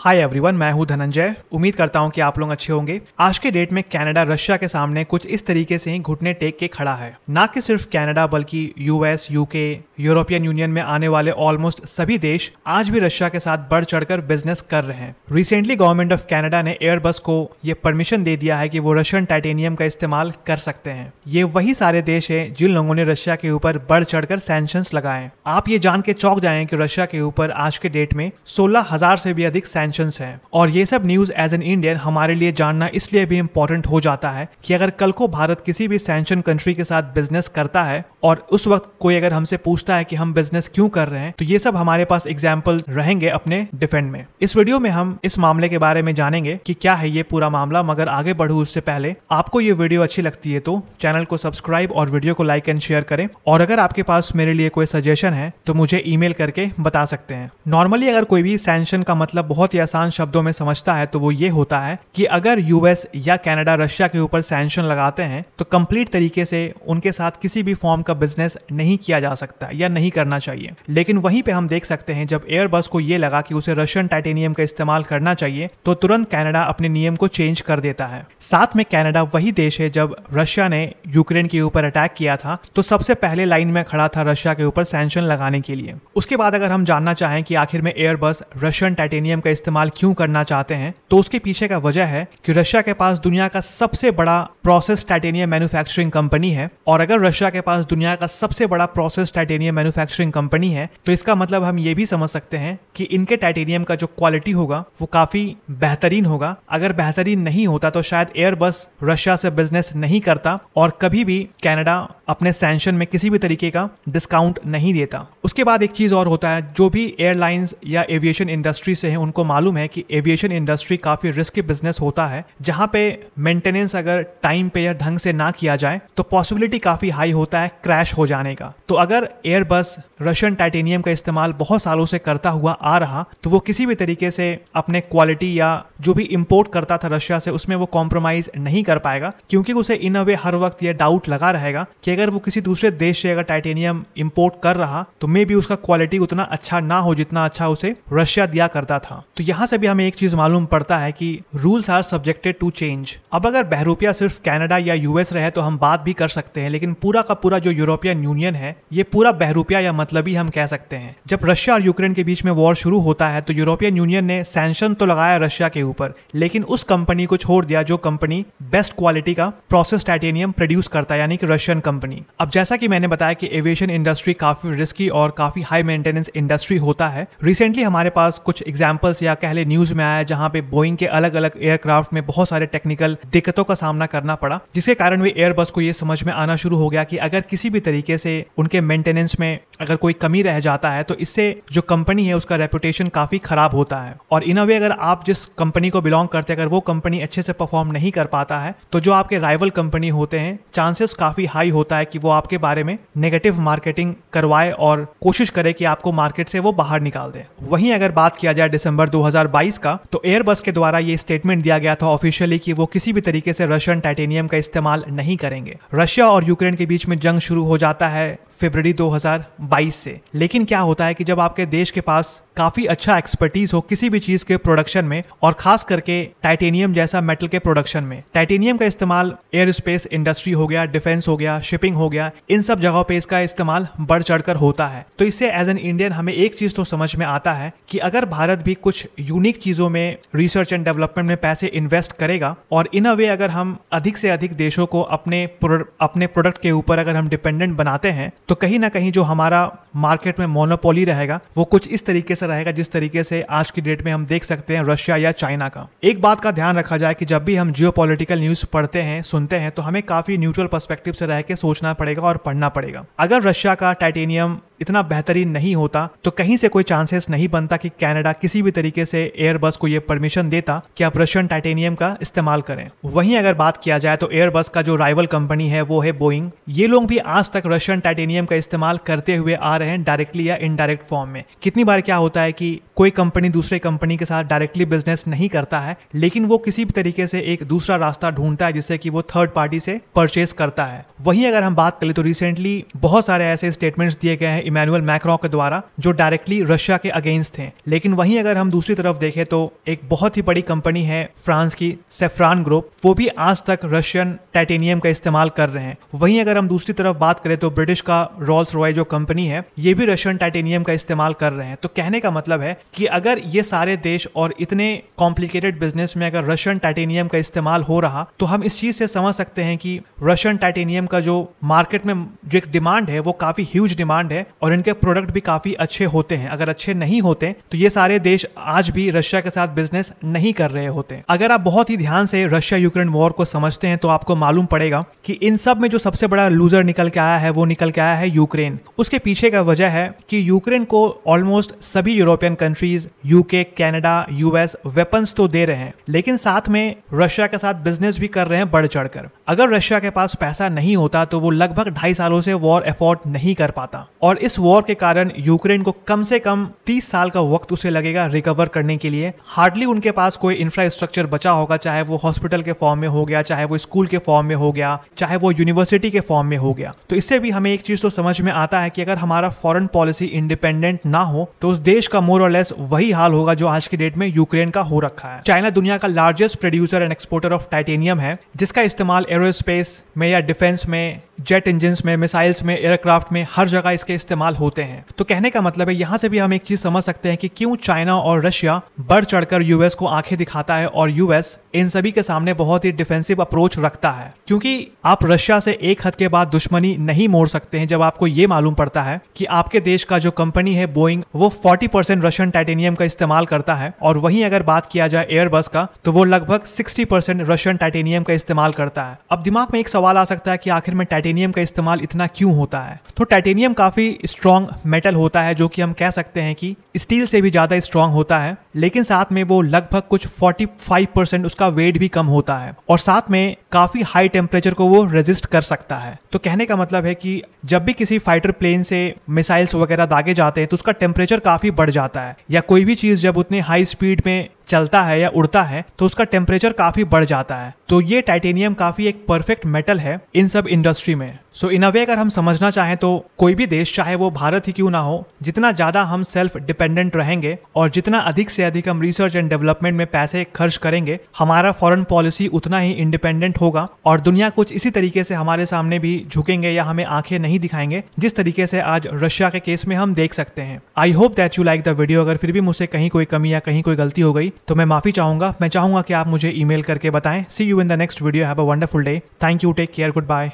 hi everyone मैं हूं धनंजय उम्मीद करता हूं कि आप लोग अच्छे होंगे आज के डेट में कनाडा रशिया के सामने कुछ इस तरीके से ही घुटने टेक के खड़ा है ना कि सिर्फ कनाडा बल्कि यूएस यूके यूरोपियन यूनियन में आने वाले ऑलमोस्ट सभी देश आज भी रशिया के साथ बढ़ चढ़कर बिजनेस कर रहे हैं रिसेंटली गवर्नमेंट ऑफ कैनेडा ने एयरबस को ये परमिशन दे दिया है कि वो रशियन टाइटेनियम का इस्तेमाल कर सकते हैं ये वही सारे देश है जिन लोगों ने रशिया के ऊपर बढ़ चढ़कर सैंक्शन लगाए आप ये जान के चौक जाए की रशिया के ऊपर आज के डेट में सोलह हजार से भी अधिक टेंशन हैं और ये सब न्यूज एज एन इंडियन हमारे लिए जानना इसलिए भी इम्पोर्टेंट हो जाता है कि अगर कल को भारत किसी भी सेंशन कंट्री के साथ बिजनेस करता है और उस वक्त कोई अगर हमसे पूछता है कि हम बिजनेस क्यों कर रहे हैं तो ये सब हमारे पास एग्जाम्पल रहेंगे अपने डिफेंड में इस वीडियो में हम इस मामले के बारे में जानेंगे कि क्या है ये पूरा मामला मगर आगे बढ़ू उससे पहले आपको ये वीडियो अच्छी लगती है तो चैनल को सब्सक्राइब और वीडियो को लाइक एंड शेयर करें और अगर आपके पास मेरे लिए कोई सजेशन है तो मुझे ईमेल करके बता सकते हैं नॉर्मली अगर कोई भी सैंक्शन का मतलब बहुत ही आसान शब्दों में समझता है तो वो ये होता है कि अगर यूएस या कनाडा रशिया के ऊपर सैंक्शन लगाते हैं तो कंप्लीट तरीके से उनके साथ किसी भी फॉर्म का बिजनेस नहीं किया जा सकता या नहीं करना चाहिए लेकिन वहीं पे हम देख सकते हैं जब एयरबस को ये लगा कि उसे रशियन टाइटेनियम का इस्तेमाल करना चाहिए तो तुरंत कैनेडा अपने नियम को चेंज कर देता है साथ में कैनेडा वही देश है जब रशिया ने यूक्रेन के ऊपर अटैक किया था तो सबसे पहले लाइन में खड़ा था रशिया के ऊपर सैंक्शन लगाने के लिए उसके बाद अगर हम जानना चाहें कि आखिर में एयरबस रशियन टाइटेनियम का इस्तेमाल इस्तेमाल क्यों करना चाहते हैं तो उसके पीछे का वजह है कि रशिया के पास दुनिया का सबसे बड़ा प्रोसेस टाइटेनियम मैन्युफैक्चरिंग कंपनी है और अगर रशिया के पास दुनिया का सबसे बड़ा प्रोसेस टाइटेनियम मैन्युफैक्चरिंग कंपनी है तो इसका मतलब हम ये भी समझ सकते हैं कि इनके टाइटेनियम का जो क्वालिटी होगा वो काफी बेहतरीन होगा अगर बेहतरीन नहीं होता तो शायद एयरबस रशिया से बिजनेस नहीं करता और कभी भी कैनेडा अपने सेंशन में किसी भी तरीके का डिस्काउंट नहीं देता उसके बाद एक चीज़ और होता है जो भी एयरलाइंस या एविएशन इंडस्ट्री से हैं उनको मालूम है कि एविएशन इंडस्ट्री काफ़ी रिस्की बिजनेस होता है जहाँ पे मेंटेनेंस अगर टाइम पे या ढंग से ना किया जाए तो पॉसिबिलिटी काफ़ी हाई होता है क्रैश हो जाने का तो अगर एयरबस रशियन टाइटेनियम का इस्तेमाल बहुत सालों से करता हुआ आ रहा तो वो किसी भी तरीके से अपने क्वालिटी या जो भी इम्पोर्ट करता था रशिया से उसमें वो कॉम्प्रोमाइज नहीं कर पाएगा क्योंकि उसे इन अ वे हर वक्त यह डाउट लगा रहेगा कि अगर वो किसी दूसरे देश से अगर टाइटेनियम इम्पोर्ट कर रहा तो मे भी उसका क्वालिटी उतना अच्छा ना हो जितना अच्छा उसे रशिया दिया करता था तो यहाँ से भी हमें एक चीज मालूम पड़ता है कि rules are subjected to change अब अगर बहरूपिया सिर्फ कैनेडा या यूएस रहे तो हम बात भी कर सकते हैं लेकिन पूरा का पूरा जो यूरोपियन यूनियन है ये पूरा बहरूपिया या मतलब ही हम कह सकते हैं जब रशिया और यूक्रेन के बीच में वॉर शुरू होता है तो यूरोपियन यूनियन ने सैंक्शन तो लगाया रशिया के ऊपर लेकिन उस कंपनी को छोड़ दिया जो कंपनी बेस्ट क्वालिटी का प्रोसेस टाइटेनियम प्रोड्यूस करता है यानी कि रशियन कंपनी अब जैसा कि मैंने बताया कि एविएशन इंडस्ट्री काफी रिस्की और काफी हाई मेंटेनेंस इंडस्ट्री होता है रिसेंटली हमारे पास कुछ एग्जाम्पल्स या कहले न्यूज में आया जहां पे बोइंग के अलग अलग एयरक्राफ्ट में बहुत सारे टेक्निकल दिक्कतों का सामना करना पड़ा जिसके कारण वे एयरबस को यह समझ में आना शुरू हो गया कि अगर किसी भी तरीके से उनके मेंटेनेंस में अगर कोई कमी रह जाता है तो इससे जो कंपनी है उसका रेपुटेशन काफ़ी ख़राब होता है और इन अवे अगर आप जिस कंपनी को बिलोंग करते हैं अगर वो कंपनी अच्छे से परफॉर्म नहीं कर पाता है तो जो आपके राइवल कंपनी होते हैं चांसेस काफ़ी हाई होता है कि वो आपके बारे में नेगेटिव मार्केटिंग करवाए और कोशिश करे कि आपको मार्केट से वो बाहर निकाल दें वहीं अगर बात किया जाए दिसंबर 2022 का तो एयरबस के द्वारा ये स्टेटमेंट दिया गया था ऑफिशियली कि वो किसी भी तरीके से रशियन टाइटेनियम का इस्तेमाल नहीं करेंगे रशिया और यूक्रेन के बीच में जंग शुरू हो जाता है फेबर दो प्राइस से लेकिन क्या होता है कि जब आपके देश के पास काफी अच्छा एक्सपर्टीज हो किसी भी चीज के प्रोडक्शन में और खास करके टाइटेनियम जैसा मेटल के प्रोडक्शन में टाइटेनियम का इस्तेमाल एयर स्पेस इंडस्ट्री हो गया डिफेंस हो गया शिपिंग हो गया इन सब जगहों पे इसका इस्तेमाल बढ़ चढ़कर होता है तो इससे एज एन इंडियन हमें एक चीज तो समझ में आता है कि अगर भारत भी कुछ यूनिक चीजों में रिसर्च एंड डेवलपमेंट में पैसे इन्वेस्ट करेगा और इन अ वे अगर हम अधिक से अधिक देशों को अपने अपने प्रोडक्ट के ऊपर अगर हम डिपेंडेंट बनाते हैं तो कहीं ना कहीं जो हमारा मार्केट में मोनोपोली रहेगा वो कुछ इस तरीके से रहेगा जिस तरीके से आज की डेट में हम देख सकते हैं रशिया या चाइना का एक बात का ध्यान रखा जाए कि जब भी हम जियो न्यूज पढ़ते हैं सुनते हैं तो हमें काफी न्यूट्रल परस्पेक्टिव से रह के सोचना पड़ेगा और पढ़ना पड़ेगा अगर रशिया का टाइटेनियम इतना बेहतरीन नहीं होता तो कहीं से कोई चांसेस नहीं बनता कि कनाडा किसी भी तरीके से एयरबस को यह परमिशन देता कि आप रशियन टाइटेनियम का इस्तेमाल करें वहीं अगर बात किया जाए तो एयरबस का जो राइवल कंपनी है वो है बोइंग ये लोग भी आज तक रशियन टाइटेनियम का इस्तेमाल करते हुए आ रहे हैं डायरेक्टली या इनडायरेक्ट फॉर्म में कितनी बार क्या होता है कि कोई कंपनी दूसरे कंपनी के साथ डायरेक्टली बिजनेस नहीं करता है लेकिन वो किसी भी तरीके से एक दूसरा रास्ता ढूंढता है जिससे कि वो थर्ड पार्टी से परचेस करता है वहीं अगर हम बात करें तो रिसेंटली बहुत सारे ऐसे स्टेटमेंट्स दिए गए हैं इमानुअल मैक्रो के द्वारा जो डायरेक्टली रशिया के अगेंस्ट थे लेकिन वहीं अगर हम दूसरी तरफ देखें तो एक बहुत ही बड़ी कंपनी है फ्रांस की सेफ्रान ग्रुप वो भी आज तक रशियन टाइटेनियम का इस्तेमाल कर रहे हैं वहीं अगर हम दूसरी तरफ बात करें तो ब्रिटिश का रॉल्स रॉय जो कंपनी है ये भी रशियन टाइटेनियम का इस्तेमाल कर रहे हैं तो कहने का मतलब है कि अगर ये सारे देश और इतने कॉम्प्लिकेटेड बिजनेस में अगर रशियन टाइटेनियम का इस्तेमाल हो रहा तो हम इस चीज से समझ सकते हैं कि रशियन टाइटेनियम का जो मार्केट में जो एक डिमांड है वो काफी ह्यूज डिमांड है और इनके प्रोडक्ट भी काफ़ी अच्छे होते हैं अगर अच्छे नहीं होते तो ये सारे देश आज भी रशिया के साथ बिजनेस नहीं कर रहे होते अगर आप बहुत ही ध्यान से रशिया यूक्रेन वॉर को समझते हैं तो आपको मालूम पड़ेगा कि इन सब में जो सबसे बड़ा लूजर निकल के आया है वो निकल के आया है यूक्रेन उसके पीछे का वजह है कि यूक्रेन को ऑलमोस्ट सभी European countries UK Canada US weapons तो दे रहे हैं लेकिन साथ में रशिया के साथ बिजनेस भी कर रहे हैं बढ़ चढ़कर अगर रशिया के पास पैसा नहीं होता तो वो लगभग ढाई सालों से वॉर एफोर्ड नहीं कर पाता और इस वॉर के कारण यूक्रेन को कम से कम 30 साल का वक्त उसे लगेगा रिकवर करने के लिए हार्डली उनके पास कोई इंफ्रास्ट्रक्चर बचा होगा चाहे वो हॉस्पिटल के फॉर्म में हो गया चाहे वो स्कूल के फॉर्म में हो गया चाहे वो यूनिवर्सिटी के फॉर्म में हो गया तो इससे भी हमें एक चीज तो समझ में आता है कि अगर हमारा फॉरन पॉलिसी इंडिपेंडेंट ना हो तो उस देश का मोर और लेस वही हाल होगा जो आज के डेट में यूक्रेन का हो रखा है चाइना दुनिया का largest producer and exporter of titanium है जिसका इस्तेमाल एरोस्पेस में या डिफेंस में जेट इंजिन में मिसाइल्स में एयरक्राफ्ट में हर जगह इसके इस्तेमाल इस्तेमाल होते हैं तो कहने का मतलब है यहाँ से भी हम एक चीज समझ सकते हैं कि क्यों चाइना और रशिया बढ़ चढ़कर यूएस को आंखें दिखाता है और यूएस इन सभी के सामने बहुत ही डिफेंसिव अप्रोच रखता है क्योंकि आप रशिया से एक हद के बाद दुश्मनी नहीं मोड़ सकते हैं जब आपको ये मालूम पड़ता है कि आपके देश का जो कंपनी है बोइंग वो 40 परसेंट रशियन टाइटेनियम का इस्तेमाल करता है और वहीं अगर बात किया जाए एयरबस का तो वो लगभग 60 परसेंट रशियन टाइटेनियम का इस्तेमाल करता है अब दिमाग में एक सवाल आ सकता है कि आखिर में टाइटेनियम का इस्तेमाल इतना क्यों होता है तो टाइटेनियम काफी स्ट्रॉन्ग मेटल होता है जो कि हम कह सकते हैं कि स्टील से भी ज़्यादा स्ट्रांग होता है लेकिन साथ में वो लगभग कुछ 45 परसेंट उसका वेट भी कम होता है और साथ में काफ़ी हाई टेम्परेचर को वो रेजिस्ट कर सकता है तो कहने का मतलब है कि जब भी किसी फाइटर प्लेन से मिसाइल्स वगैरह दागे जाते हैं तो उसका टेम्परेचर काफ़ी बढ़ जाता है या कोई भी चीज़ जब उतने हाई स्पीड में चलता है या उड़ता है तो उसका टेम्परेचर काफी बढ़ जाता है तो ये टाइटेनियम काफी एक परफेक्ट मेटल है इन सब इंडस्ट्री में सो इन इन अवे अगर हम समझना चाहें तो कोई भी देश चाहे वो भारत ही क्यों ना हो जितना ज्यादा हम सेल्फ डिपेंडेंट रहेंगे और जितना अधिक से अधिक हम रिसर्च एंड डेवलपमेंट में पैसे खर्च करेंगे हमारा फॉरन पॉलिसी उतना ही इंडिपेंडेंट होगा और दुनिया कुछ इसी तरीके से हमारे सामने भी झुकेंगे या हमें आंखें नहीं दिखाएंगे जिस तरीके से आज रशिया के केस में हम देख सकते हैं I hope that you like the video अगर फिर भी मुझसे कहीं कोई कमी या कहीं कोई गलती हो गई तो मैं माफ़ी चाहूंगा मैं चाहूंगा कि आप मुझे ईमेल करके बताएं see you in the next video have a wonderful day thank you take care good bye